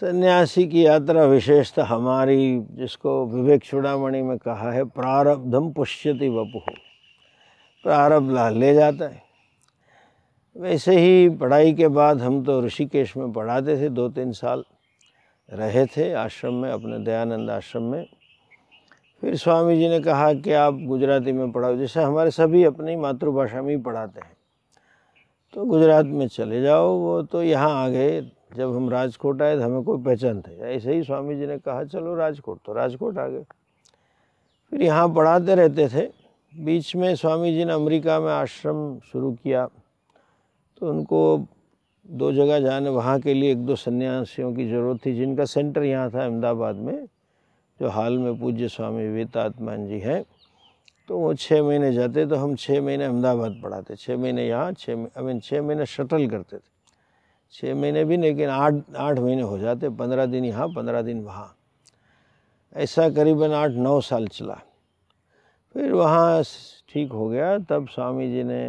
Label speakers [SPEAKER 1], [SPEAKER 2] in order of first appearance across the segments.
[SPEAKER 1] सन्यासी की यात्रा विशेषतः हमारी जिसको विवेक चुड़ामणि में कहा है प्रारब्धम पुष्यति वपु प्रारब्ध ले जाता है वैसे ही पढ़ाई के बाद हम तो ऋषिकेश में पढ़ाते थे दो तीन साल रहे थे आश्रम में अपने दयानंद आश्रम में फिर स्वामी जी ने कहा कि आप गुजराती में पढ़ाओ जैसे हमारे सभी अपनी मातृभाषा में ही पढ़ाते हैं तो गुजरात में चले जाओ वो तो यहाँ आ गए जब हम राजकोट आए तो हमें कोई पहचान थे ऐसे ही स्वामी जी ने कहा चलो राजकोट तो राजकोट आ गए फिर यहाँ पढ़ाते रहते थे बीच में स्वामी जी ने अमेरिका में आश्रम शुरू किया तो उनको दो जगह जाने वहाँ के लिए एक दो सन्यासियों की ज़रूरत थी जिनका सेंटर यहाँ था अहमदाबाद में जो हाल में पूज्य स्वामी आत्मान जी हैं तो वो छः महीने जाते तो हम छः महीने अहमदाबाद पढ़ाते छः महीने यहाँ छः आई मीन छः महीने शटल करते थे छः महीने भी लेकिन आठ आठ महीने हो जाते पंद्रह दिन यहाँ पंद्रह दिन वहाँ ऐसा करीबन आठ नौ साल चला फिर वहाँ ठीक हो गया तब स्वामी जी ने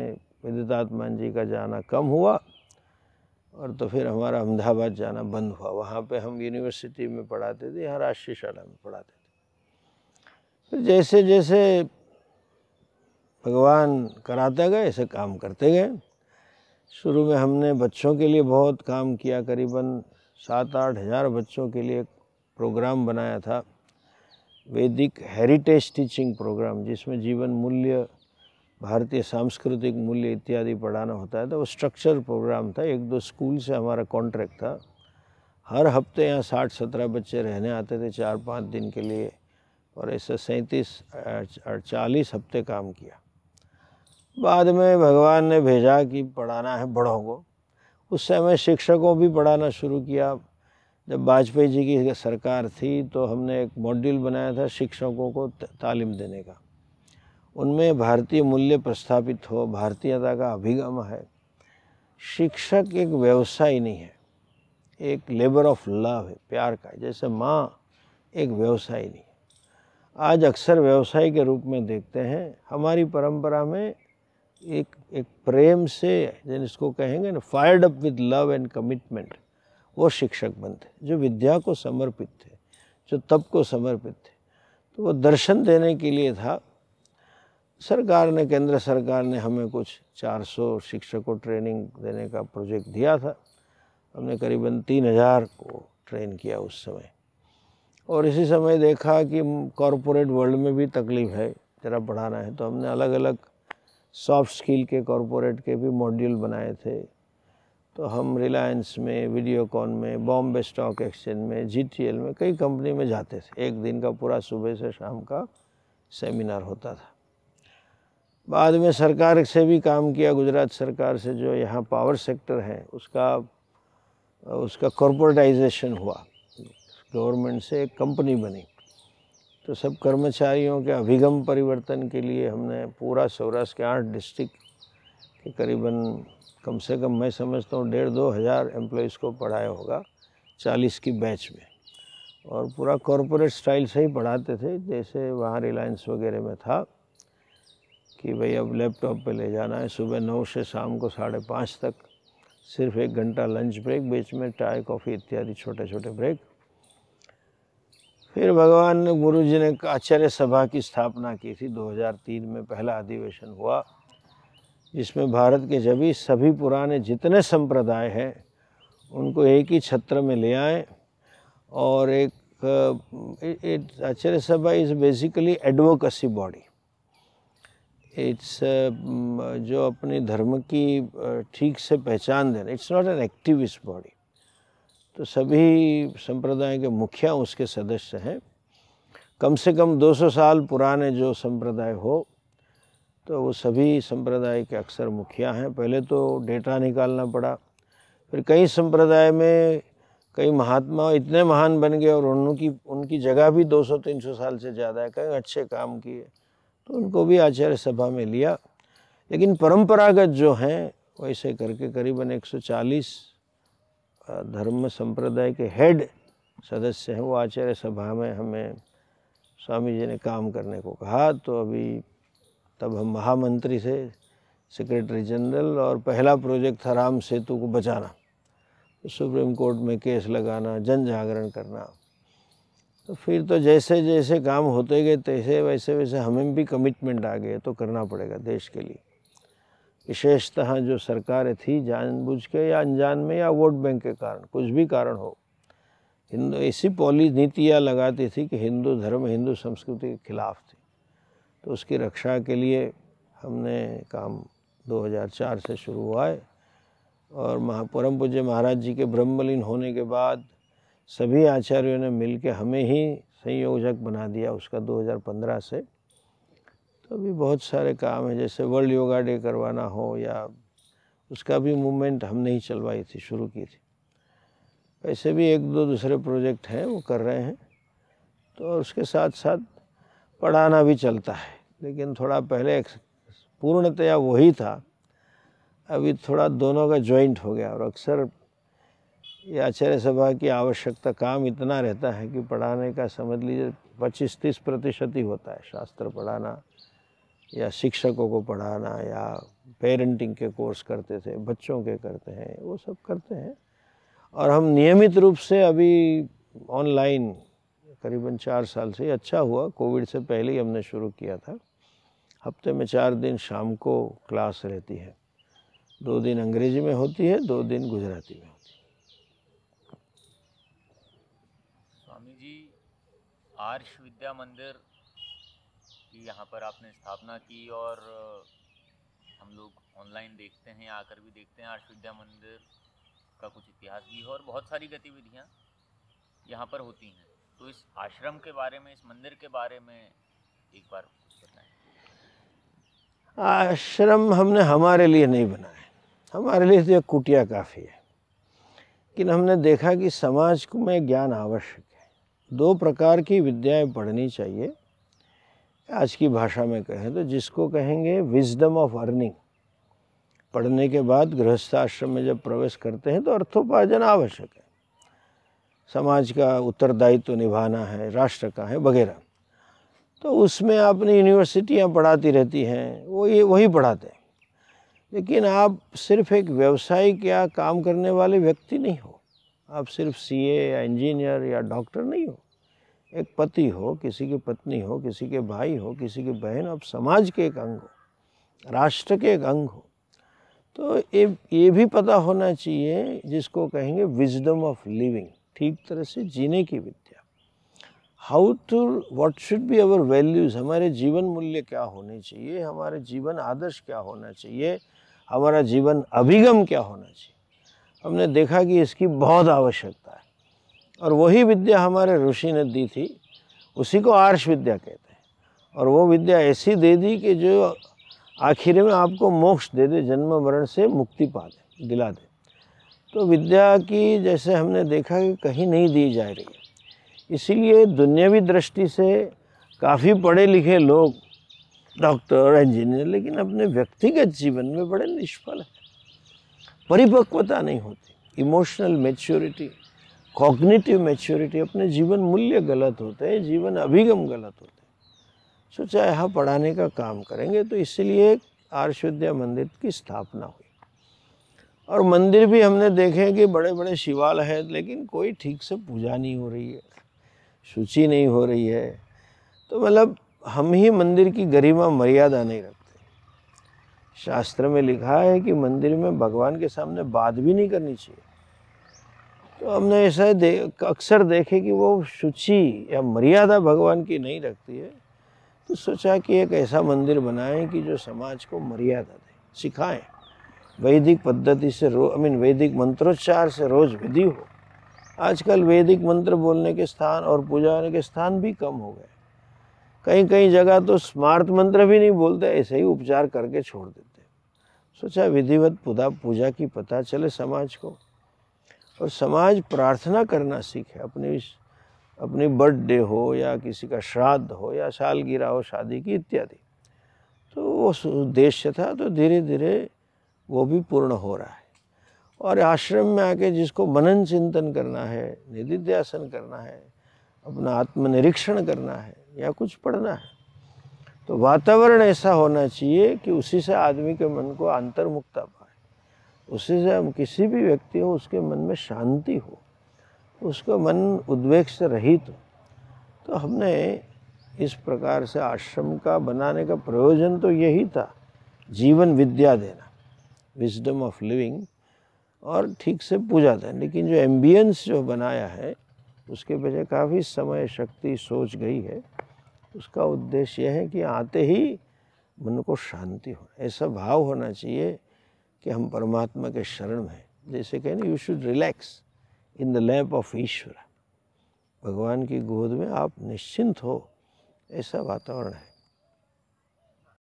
[SPEAKER 1] विद्युतात्मान जी का जाना कम हुआ और तो फिर हमारा अहमदाबाद जाना बंद हुआ वहाँ पे हम यूनिवर्सिटी में पढ़ाते थे यहाँ राष्ट्रीय शाला में पढ़ाते थे फिर जैसे जैसे भगवान कराते गए ऐसे काम करते गए शुरू में हमने बच्चों के लिए बहुत काम किया करीबन सात आठ हज़ार बच्चों के लिए एक प्रोग्राम बनाया था वैदिक हेरिटेज टीचिंग प्रोग्राम जिसमें जीवन मूल्य भारतीय सांस्कृतिक मूल्य इत्यादि पढ़ाना होता है तो वो स्ट्रक्चर प्रोग्राम था एक दो स्कूल से हमारा कॉन्ट्रैक्ट था हर हफ्ते यहाँ साठ सत्रह बच्चे रहने आते थे चार पाँच दिन के लिए और ऐसे सैंतीस चालीस हफ्ते काम किया बाद में भगवान ने भेजा कि पढ़ाना है बड़ों को उस समय शिक्षकों भी पढ़ाना शुरू किया जब वाजपेयी जी की सरकार थी तो हमने एक मॉड्यूल बनाया था शिक्षकों को तालीम देने का उनमें भारतीय मूल्य प्रस्थापित हो भारतीयता का अभिगम है शिक्षक एक व्यवसाय नहीं है एक लेबर ऑफ लव है प्यार का जैसे माँ एक व्यवसाय नहीं है आज अक्सर व्यवसाय के रूप में देखते हैं हमारी परंपरा में एक एक प्रेम से जिसको कहेंगे ना fired up with love and commitment वो शिक्षक बनते जो विद्या को समर्पित थे जो तप को समर्पित थे तो वो दर्शन देने के लिए था सरकार ने केंद्र सरकार ने हमें कुछ 400 शिक्षकों ट्रेनिंग देने का प्रोजेक्ट दिया था हमने करीबन 3000 को ट्रेन किया उस समय और इसी समय देखा कि कॉरपोरेट वर्ल्ड में भी तकलीफ़ है ज़रा पढ़ाना है तो हमने अलग अलग सॉफ्ट स्किल के कॉरपोरेट के भी मॉड्यूल बनाए थे तो हम रिलायंस में वीडियोकॉन में बॉम्बे स्टॉक एक्सचेंज में जी में कई कंपनी में जाते थे एक दिन का पूरा सुबह से शाम का सेमिनार होता था बाद में सरकार से भी काम किया गुजरात सरकार से जो यहाँ पावर सेक्टर है उसका उसका कॉरपोरेटाइजेशन हुआ गवर्नमेंट से एक कंपनी बनी तो सब कर्मचारियों के अभिगम परिवर्तन के लिए हमने पूरा सौराष्ट्र के आठ डिस्ट्रिक्ट के करीबन कम से कम मैं समझता हूँ डेढ़ दो हज़ार एम्प्लॉयज़ को पढ़ाया होगा चालीस की बैच में और पूरा कॉरपोरेट स्टाइल से ही पढ़ाते थे जैसे वहाँ रिलायंस वगैरह में था कि भाई अब लैपटॉप पे ले जाना है सुबह नौ से शाम को साढ़े पाँच तक सिर्फ एक घंटा लंच ब्रेक बीच में चाय कॉफ़ी इत्यादि छोटे छोटे ब्रेक फिर भगवान ने गुरु जी ने आचार्य सभा की स्थापना की थी 2003 में पहला अधिवेशन हुआ जिसमें भारत के जबी सभी पुराने जितने संप्रदाय हैं उनको एक ही छत्र में ले आए और एक आचार्य सभा is basically advocacy body it's जो अपने धर्म की ठीक से पहचान देना it's not an activist body तो सभी संप्रदाय के मुखिया उसके सदस्य हैं कम से कम 200 साल पुराने जो संप्रदाय हो तो वो सभी संप्रदाय के अक्सर मुखिया हैं पहले तो डेटा निकालना पड़ा फिर कई संप्रदाय में कई महात्मा इतने महान बन गए और उनकी उनकी जगह भी 200-300 साल से ज़्यादा है कई अच्छे काम किए तो उनको भी आचार्य सभा में लिया लेकिन परंपरागत जो हैं वैसे करके करीबन 140 धर्म संप्रदाय के हेड सदस्य हैं वो आचार्य सभा में हमें स्वामी जी ने काम करने को कहा तो अभी तब हम महामंत्री से सेक्रेटरी जनरल और पहला प्रोजेक्ट था राम सेतु को बचाना तो सुप्रीम कोर्ट में केस लगाना जन जागरण करना तो फिर तो जैसे जैसे काम होते गए तैसे वैसे वैसे हमें भी कमिटमेंट आ गए तो करना पड़ेगा देश के लिए विशेषतः जो सरकारें थी जानबूझ के या अनजान में या वोट बैंक के कारण कुछ भी कारण हो हिंदू ऐसी पॉली नीतियाँ लगाती थी कि हिंदू धर्म हिंदू संस्कृति के खिलाफ थी तो उसकी रक्षा के लिए हमने काम 2004 से शुरू हुआ है और महा परम पूज्य महाराज जी के ब्रह्मलीन होने के बाद सभी आचार्यों ने मिलकर हमें ही संयोजक बना दिया उसका 2015 से तो अभी बहुत सारे काम हैं जैसे वर्ल्ड योगा डे करवाना हो या उसका भी मूवमेंट हमने ही चलवाई थी शुरू की थी ऐसे भी एक दो दूसरे प्रोजेक्ट हैं वो कर रहे हैं तो उसके साथ साथ पढ़ाना भी चलता है लेकिन थोड़ा पहले पूर्णतया वही था अभी थोड़ा दोनों का जॉइंट हो गया और अक्सर ये आचार्य सभा की आवश्यकता काम इतना रहता है कि पढ़ाने का समझ लीजिए पच्चीस तीस प्रतिशत ही होता है शास्त्र पढ़ाना या शिक्षकों को पढ़ाना या पेरेंटिंग के कोर्स करते थे बच्चों के करते हैं वो सब करते हैं और हम नियमित रूप से अभी ऑनलाइन करीबन चार साल से अच्छा हुआ कोविड से पहले ही हमने शुरू किया था हफ्ते में चार दिन शाम को क्लास रहती है दो दिन अंग्रेजी में होती है दो दिन गुजराती में होती है स्वामी जी आर्ष विद्या मंदिर की यहाँ पर आपने स्थापना की और हम लोग ऑनलाइन देखते हैं आकर भी देखते हैं आठ विद्या मंदिर का कुछ इतिहास भी है और बहुत सारी गतिविधियाँ यहाँ पर होती हैं तो इस आश्रम के बारे में इस मंदिर के बारे में एक बार बताएं आश्रम हमने हमारे लिए नहीं बनाया हमारे लिए तो एक कुटिया काफ़ी है लेकिन हमने देखा कि समाज में ज्ञान आवश्यक है दो प्रकार की विद्याएं पढ़नी चाहिए आज की भाषा में कहें तो जिसको कहेंगे विजडम ऑफ अर्निंग पढ़ने के बाद गृहस्थ आश्रम में जब प्रवेश करते हैं तो अर्थोपार्जन आवश्यक है समाज का उत्तरदायित्व तो निभाना है राष्ट्र का है वगैरह तो उसमें आपने यूनिवर्सिटियाँ पढ़ाती रहती हैं वो ये वही पढ़ाते हैं लेकिन आप सिर्फ एक व्यवसायिक या काम करने वाले व्यक्ति नहीं हो आप सिर्फ सीए या इंजीनियर या डॉक्टर नहीं हो एक पति हो किसी की पत्नी हो किसी के भाई हो किसी की बहन अब समाज के एक अंग हो राष्ट्र के एक अंग हो तो ये ये भी पता होना चाहिए जिसको कहेंगे विजडम ऑफ लिविंग ठीक तरह से जीने की विद्या how to what should be our values हमारे जीवन मूल्य क्या होने चाहिए हमारे जीवन आदर्श क्या होना चाहिए हमारा जीवन अभिगम क्या होना चाहिए हमने देखा कि इसकी बहुत आवश्यकता है और वही विद्या हमारे ऋषि ने दी थी उसी को आर्ष विद्या कहते हैं और वो विद्या ऐसी दे दी कि जो आखिर में आपको मोक्ष दे दे जन्म मरण से मुक्ति पा दे दिला दे तो विद्या की जैसे हमने देखा कि कहीं नहीं दी जा रही है इसीलिए दुनियावी दृष्टि से काफ़ी पढ़े लिखे लोग डॉक्टर इंजीनियर लेकिन अपने व्यक्तिगत जीवन में बड़े निष्फल हैं परिपक्वता नहीं होती इमोशनल मेच्योरिटी कॉग्निटिव मैच्योरिटी अपने जीवन मूल्य गलत होते हैं जीवन अभिगम गलत होते हैं सोचा यहाँ पढ़ाने का काम करेंगे तो इसलिए आर्ष मंदिर की स्थापना हुई और मंदिर भी हमने देखे कि बड़े बड़े शिवाल हैं लेकिन कोई ठीक से पूजा नहीं हो रही है शुचि नहीं हो रही है तो मतलब हम ही मंदिर की गरिमा मर्यादा नहीं रखते शास्त्र में लिखा है कि मंदिर में भगवान के सामने बात भी नहीं करनी चाहिए तो हमने ऐसा दे अक्सर देखे कि वो शुचि या मर्यादा भगवान की नहीं रखती है तो सोचा कि एक ऐसा मंदिर बनाएं कि जो समाज को मर्यादा दे सिखाएं वैदिक पद्धति से रो आई मीन वैदिक मंत्रोच्चार से रोज़ विधि हो आजकल वैदिक मंत्र बोलने के स्थान और पूजा के स्थान भी कम हो गए कहीं कहीं जगह तो स्मार्ट मंत्र भी नहीं बोलते ऐसे ही उपचार करके छोड़ देते सोचा विधिवत पूजा की पता चले समाज को और समाज प्रार्थना करना सीखे अपने इस अपनी बर्थडे हो या किसी का श्राद्ध हो या सालगिरह हो शादी की इत्यादि तो वो उद्देश्य था तो धीरे धीरे वो भी पूर्ण हो रहा है और आश्रम में आके जिसको मनन चिंतन करना है निधिध्यासन करना है अपना आत्मनिरीक्षण करना है या कुछ पढ़ना है तो वातावरण ऐसा होना चाहिए कि उसी से आदमी के मन को अंतर्मुक्ता पा उससे हम किसी भी व्यक्ति हो उसके मन में शांति हो उसका मन उद्वेग से रहित हो तो हमने इस प्रकार से आश्रम का बनाने का प्रयोजन तो यही था जीवन विद्या देना विजडम ऑफ लिविंग और ठीक से पूजा था लेकिन जो एम्बियंस जो बनाया है उसके वजह काफ़ी समय शक्ति सोच गई है उसका उद्देश्य यह है कि आते ही मन को शांति हो ऐसा भाव होना चाहिए कि हम परमात्मा के शरण में जैसे कहें you should relax in the lap of ईश्वर भगवान की गोद में आप निश्चिंत हो ऐसा वातावरण है